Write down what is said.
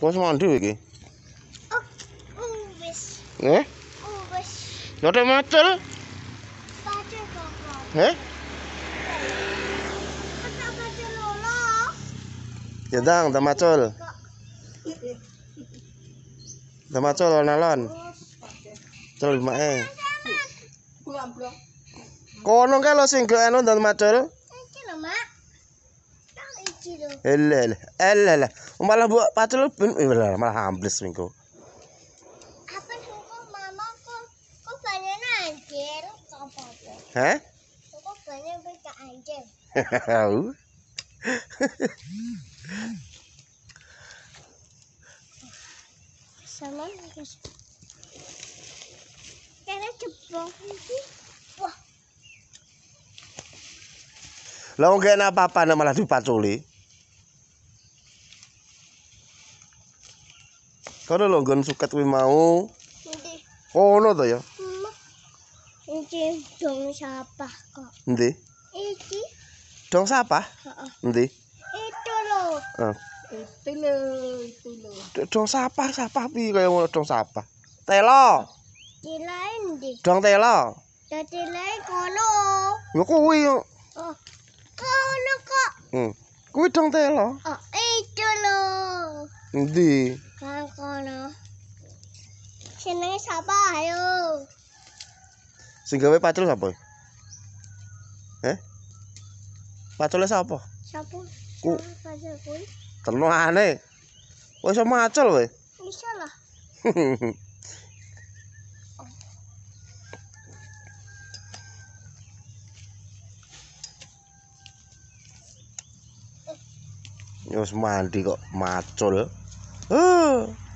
What's my do again? Oh, Eh? Not a matter? Eh? Ya dang, damatol. Damatol lan lan. Tol mae. Eh. Kono ke lo sing ke anu damatol? Iki eh, lho, Mak. Ele ele ele ele. Oh, malah buat patul pun eh, malah ambles minggu. Apa kok mama kok kok banyak anjir kok Hah? Kok banyak bukan anjir. Tahu. Sama Cara jebol Lah nggak apa-apa malah dipaculi. Kada lo gan sukat we mau. oh Oo no to ya. nanti dong siapa kok nanti Iki. Dong siapa nanti Itu lo. Ah. Itu lo, itu lo. Dong siapa siapa bi kayak mau dong siapa Telo. Tilain di. Dong telo. Dong ya tilain e kono. Ya kuwi yo. Oh, kono kok. Hmm. Kuwi dong telo. Oh, itu lo. nanti Jenenge sapa ayo? Sing gawe pacul sapa? Eh? Pacule sapa? Sapa? Ku. Telu ane. Wis iso macul kowe. Iso lah. Yo mandi kok macul. Uh.